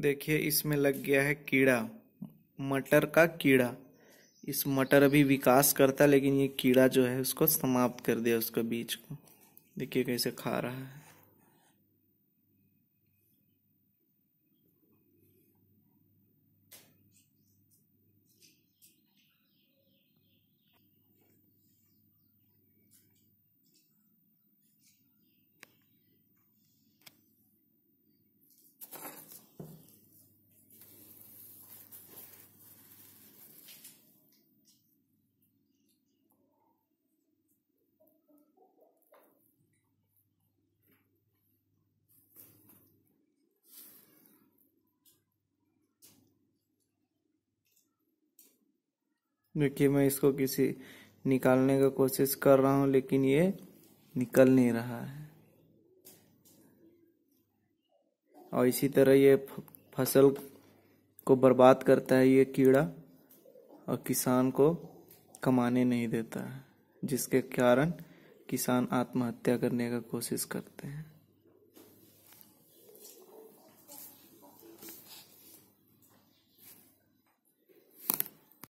देखिए इसमें लग गया है कीड़ा मटर का कीड़ा इस मटर अभी विकास करता है लेकिन ये कीड़ा जो है उसको समाप्त कर दिया उसका बीज को देखिए कैसे खा रहा है देखिए मैं इसको किसी निकालने का कोशिश कर रहा हूँ लेकिन ये निकल नहीं रहा है और इसी तरह ये फसल को बर्बाद करता है ये कीड़ा और किसान को कमाने नहीं देता है जिसके कारण किसान आत्महत्या करने का कोशिश करते हैं